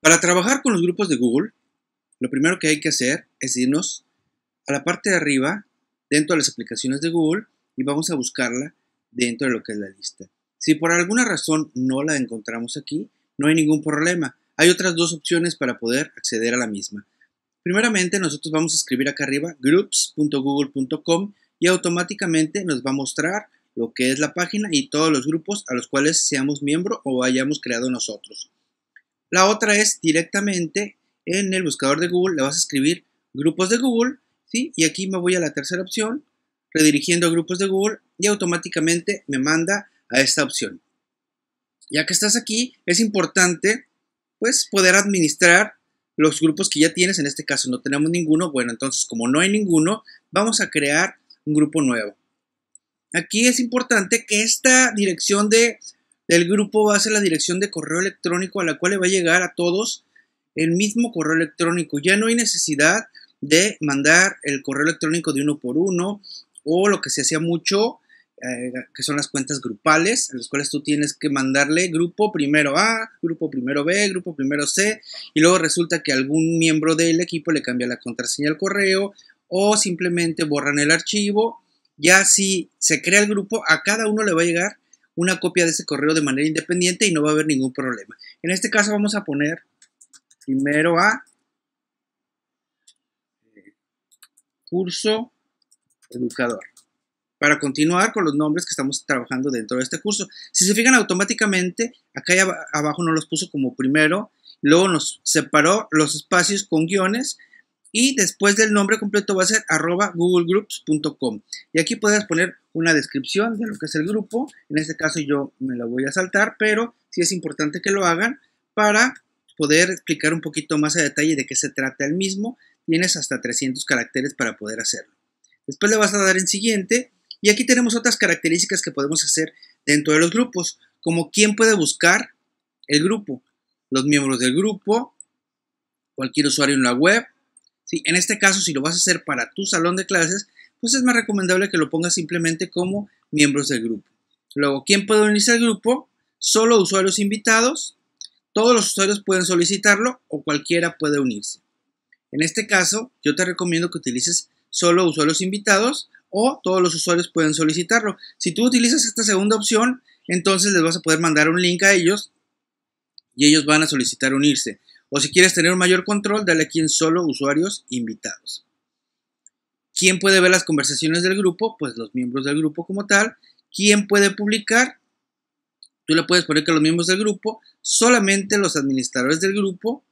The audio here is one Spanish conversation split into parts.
Para trabajar con los grupos de Google, lo primero que hay que hacer es irnos a la parte de arriba, dentro de las aplicaciones de Google, y vamos a buscarla dentro de lo que es la lista. Si por alguna razón no la encontramos aquí, no hay ningún problema. Hay otras dos opciones para poder acceder a la misma. Primeramente, nosotros vamos a escribir acá arriba groups.google.com y automáticamente nos va a mostrar lo que es la página y todos los grupos a los cuales seamos miembro o hayamos creado nosotros. La otra es directamente en el buscador de Google, le vas a escribir grupos de Google, ¿sí? Y aquí me voy a la tercera opción, redirigiendo a grupos de Google y automáticamente me manda a esta opción. Ya que estás aquí, es importante pues poder administrar los grupos que ya tienes, en este caso no tenemos ninguno, bueno, entonces como no hay ninguno, vamos a crear un grupo nuevo. Aquí es importante que esta dirección de del grupo va a ser la dirección de correo electrónico a la cual le va a llegar a todos el mismo correo electrónico. Ya no hay necesidad de mandar el correo electrónico de uno por uno o lo que se hacía mucho, eh, que son las cuentas grupales, en las cuales tú tienes que mandarle grupo primero A, grupo primero B, grupo primero C, y luego resulta que algún miembro del equipo le cambia la contraseña al correo o simplemente borran el archivo. Ya si se crea el grupo, a cada uno le va a llegar una copia de ese correo de manera independiente y no va a haber ningún problema. En este caso vamos a poner primero a eh, curso educador. Para continuar con los nombres que estamos trabajando dentro de este curso. Si se fijan automáticamente, acá abajo no los puso como primero, luego nos separó los espacios con guiones y después del nombre completo va a ser arroba googlegroups.com. Y aquí puedes poner una descripción de lo que es el grupo. En este caso yo me la voy a saltar, pero sí es importante que lo hagan para poder explicar un poquito más a detalle de qué se trata el mismo. Tienes hasta 300 caracteres para poder hacerlo. Después le vas a dar en siguiente y aquí tenemos otras características que podemos hacer dentro de los grupos, como quién puede buscar el grupo, los miembros del grupo, cualquier usuario en la web. en este caso, si lo vas a hacer para tu salón de clases, pues es más recomendable que lo pongas simplemente como miembros del grupo. Luego, ¿quién puede unirse al grupo? Solo usuarios invitados. Todos los usuarios pueden solicitarlo o cualquiera puede unirse. En este caso, yo te recomiendo que utilices solo usuarios invitados o todos los usuarios pueden solicitarlo. Si tú utilizas esta segunda opción, entonces les vas a poder mandar un link a ellos y ellos van a solicitar unirse. O si quieres tener un mayor control, dale aquí en solo usuarios invitados. ¿Quién puede ver las conversaciones del grupo? Pues los miembros del grupo como tal. ¿Quién puede publicar? Tú le puedes poner que los miembros del grupo, solamente los administradores del grupo,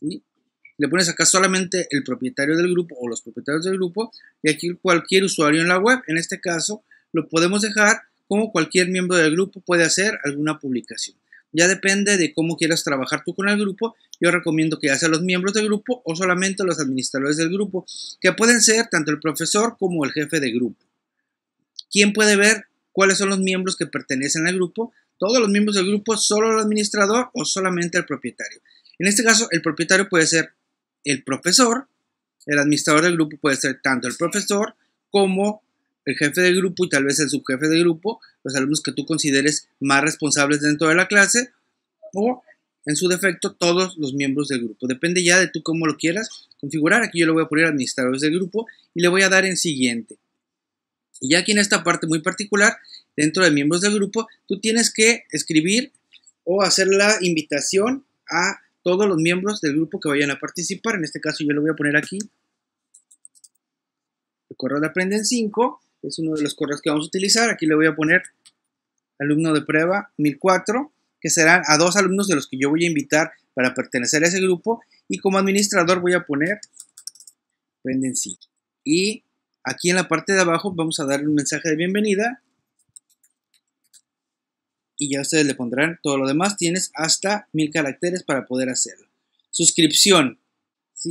le pones acá solamente el propietario del grupo o los propietarios del grupo, y aquí cualquier usuario en la web, en este caso, lo podemos dejar como cualquier miembro del grupo puede hacer alguna publicación. Ya depende de cómo quieras trabajar tú con el grupo. Yo recomiendo que ya sea los miembros del grupo o solamente los administradores del grupo, que pueden ser tanto el profesor como el jefe de grupo. ¿Quién puede ver cuáles son los miembros que pertenecen al grupo? ¿Todos los miembros del grupo, solo el administrador o solamente el propietario? En este caso, el propietario puede ser el profesor, el administrador del grupo puede ser tanto el profesor como el jefe del grupo y tal vez el subjefe de grupo, los alumnos que tú consideres más responsables dentro de la clase o en su defecto todos los miembros del grupo. Depende ya de tú cómo lo quieras configurar. Aquí yo le voy a poner administradores del grupo y le voy a dar en siguiente. Y ya aquí en esta parte muy particular, dentro de miembros del grupo, tú tienes que escribir o hacer la invitación a todos los miembros del grupo que vayan a participar. En este caso yo lo voy a poner aquí. El correo de Aprenden 5 es uno de los correos que vamos a utilizar. Aquí le voy a poner alumno de prueba 1004, que serán a dos alumnos de los que yo voy a invitar para pertenecer a ese grupo. Y como administrador voy a poner prenden sí. Y aquí en la parte de abajo vamos a darle un mensaje de bienvenida. Y ya ustedes le pondrán todo lo demás. Tienes hasta mil caracteres para poder hacerlo. Suscripción.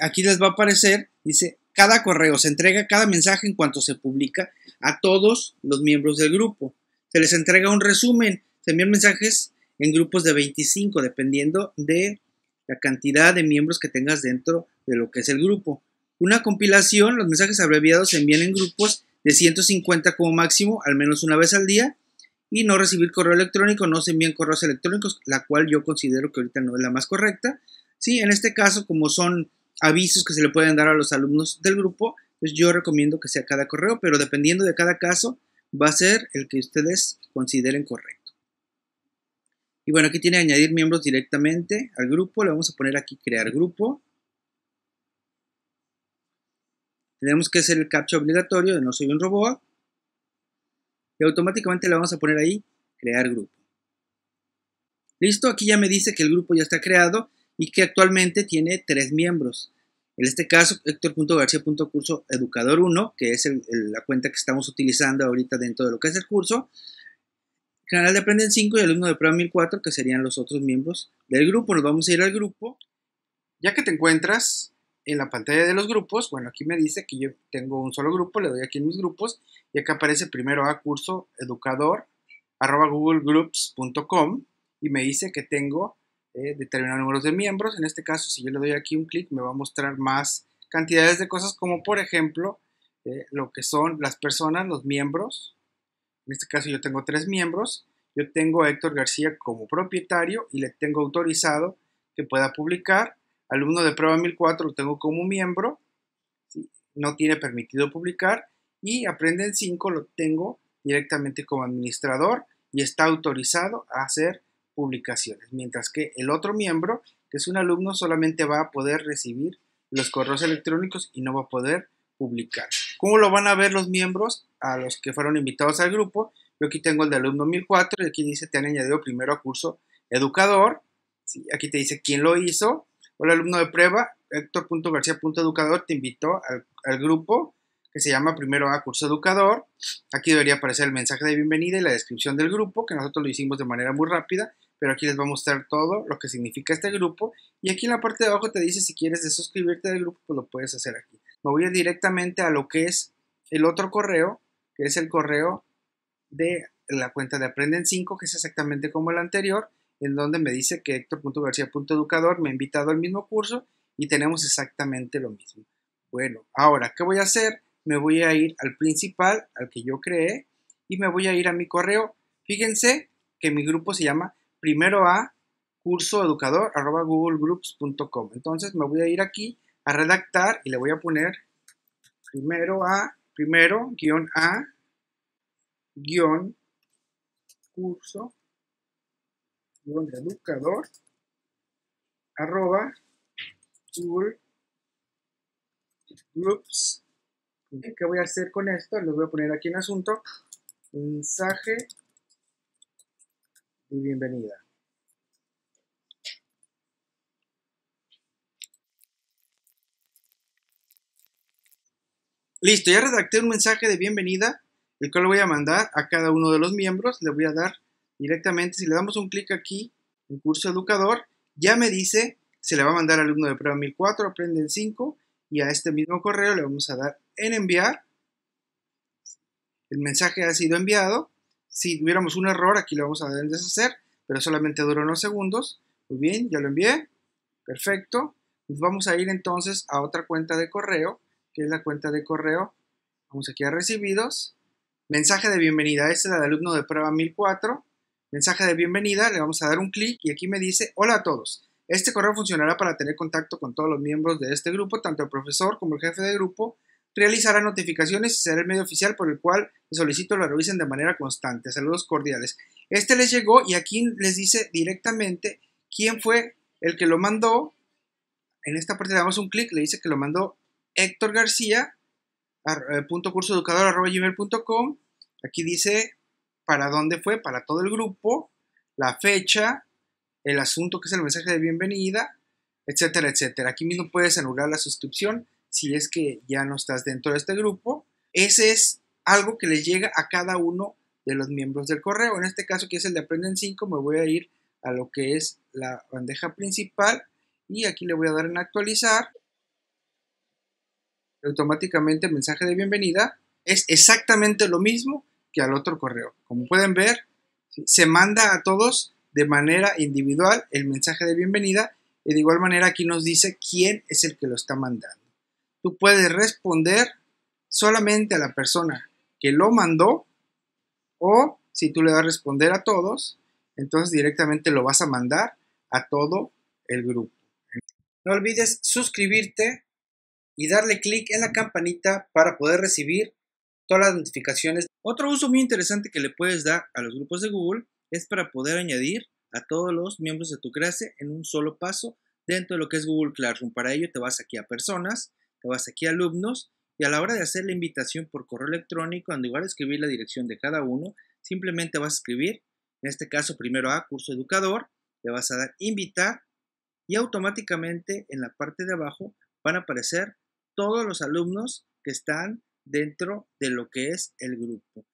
aquí les va a aparecer, dice cada correo, se entrega cada mensaje en cuanto se publica a todos los miembros del grupo. Se les entrega un resumen, se envían mensajes en grupos de 25, dependiendo de la cantidad de miembros que tengas dentro de lo que es el grupo. Una compilación, los mensajes abreviados se envían en grupos de 150 como máximo, al menos una vez al día, y no recibir correo electrónico, no se envían correos electrónicos, la cual yo considero que ahorita no es la más correcta. Sí, en este caso, como son avisos que se le pueden dar a los alumnos del grupo, pues yo recomiendo que sea cada correo, pero dependiendo de cada caso, va a ser el que ustedes consideren correcto. Y bueno, aquí tiene añadir miembros directamente al grupo. Le vamos a poner aquí crear grupo. Tenemos que hacer el captcha obligatorio de no soy un robot. Y automáticamente le vamos a poner ahí crear grupo. Listo, aquí ya me dice que el grupo ya está creado y que actualmente tiene tres miembros. En este caso, Héctor.garcía.curso educador 1, que es la cuenta que estamos utilizando ahorita dentro de lo que es el curso. Canal de Aprenden 5 y alumno de Prueba 1004, que serían los otros miembros del grupo. Nos vamos a ir al grupo. Ya que te encuentras en la pantalla de los grupos, bueno, aquí me dice que yo tengo un solo grupo, le doy aquí en mis grupos, y acá aparece primero a curso educador arroba googlegroups.com y me dice que tengo eh, determinar números de miembros. En este caso, si yo le doy aquí un clic, me va a mostrar más cantidades de cosas como, por ejemplo, eh, lo que son las personas, los miembros. En este caso yo tengo tres miembros. Yo tengo a Héctor García como propietario y le tengo autorizado que pueda publicar. Alumno de prueba 1004 lo tengo como miembro. No tiene permitido publicar. Y Aprenden 5 lo tengo directamente como administrador y está autorizado a hacer publicaciones, mientras que el otro miembro, que es un alumno, solamente va a poder recibir los correos electrónicos y no va a poder publicar. ¿Cómo lo van a ver los miembros a los que fueron invitados al grupo? Yo aquí tengo el de alumno 1004 y aquí dice te han añadido primero a curso educador. aquí te dice quién lo hizo. el alumno de prueba, Héctor.garcía.educador te invitó al, al grupo que se llama primero a curso educador. Aquí debería aparecer el mensaje de bienvenida y la descripción del grupo, que nosotros lo hicimos de manera muy rápida pero aquí les voy a mostrar todo lo que significa este grupo y aquí en la parte de abajo te dice si quieres desuscribirte suscribirte al grupo, pues lo puedes hacer aquí. Me voy a directamente a lo que es el otro correo, que es el correo de la cuenta de Aprenden 5, que es exactamente como el anterior, en donde me dice que héctor.garcía.educador me ha invitado al mismo curso y tenemos exactamente lo mismo. Bueno, ahora, ¿qué voy a hacer? Me voy a ir al principal, al que yo creé, y me voy a ir a mi correo. Fíjense que mi grupo se llama primero a arroba googlegroups.com Entonces me voy a ir aquí a redactar y le voy a poner primero a, primero, guión a, guión, curso, educador, arroba, Google Groups. ¿Qué voy a hacer con esto? lo voy a poner aquí en asunto, mensaje y bienvenida. Listo, ya redacté un mensaje de bienvenida, el cual voy a mandar a cada uno de los miembros. Le voy a dar directamente, si le damos un clic aquí, en curso educador, ya me dice, se le va a mandar al alumno de prueba 1004, aprende el 5, y a este mismo correo le vamos a dar en enviar. El mensaje ha sido enviado si tuviéramos un error, aquí lo vamos a deshacer, pero solamente duró unos segundos. Muy bien, ya lo envié. Perfecto. vamos a ir entonces a otra cuenta de correo, que es la cuenta de correo. Vamos aquí a recibidos. Mensaje de bienvenida. Este es el alumno de prueba 1004. Mensaje de bienvenida. Le vamos a dar un clic y aquí me dice, hola a todos. Este correo funcionará para tener contacto con todos los miembros de este grupo, tanto el profesor como el jefe de grupo, realizará notificaciones y será el medio oficial por el cual les solicito lo revisen de manera constante. Saludos cordiales. Este les llegó y aquí les dice directamente quién fue el que lo mandó. En esta parte le damos un clic, le dice que lo mandó Héctor García, eh, punto Aquí dice para dónde fue, para todo el grupo, la fecha, el asunto que es el mensaje de bienvenida, etcétera, etcétera. Aquí mismo puedes anular la suscripción si es que ya no estás dentro de este grupo. Ese es algo que les llega a cada uno de los miembros del correo. En este caso, que es el de Aprenden 5, me voy a ir a lo que es la bandeja principal y aquí le voy a dar en actualizar. Automáticamente el mensaje de bienvenida es exactamente lo mismo que al otro correo. Como pueden ver, se manda a todos de manera individual el mensaje de bienvenida y de igual manera aquí nos dice quién es el que lo está mandando tú puedes responder solamente a la persona que lo mandó o si tú le vas a responder a todos, entonces directamente lo vas a mandar a todo el grupo. No olvides suscribirte y darle clic en la campanita para poder recibir todas las notificaciones. Otro uso muy interesante que le puedes dar a los grupos de Google es para poder añadir a todos los miembros de tu clase en un solo paso dentro de lo que es Google Classroom. Para ello te vas aquí a personas vas aquí alumnos, y a la hora de hacer la invitación por correo electrónico, en lugar de escribir la dirección de cada uno, simplemente vas a escribir, en este caso primero a curso educador, le vas a dar invitar y automáticamente en la parte de abajo van a aparecer todos los alumnos que están dentro de lo que es el grupo.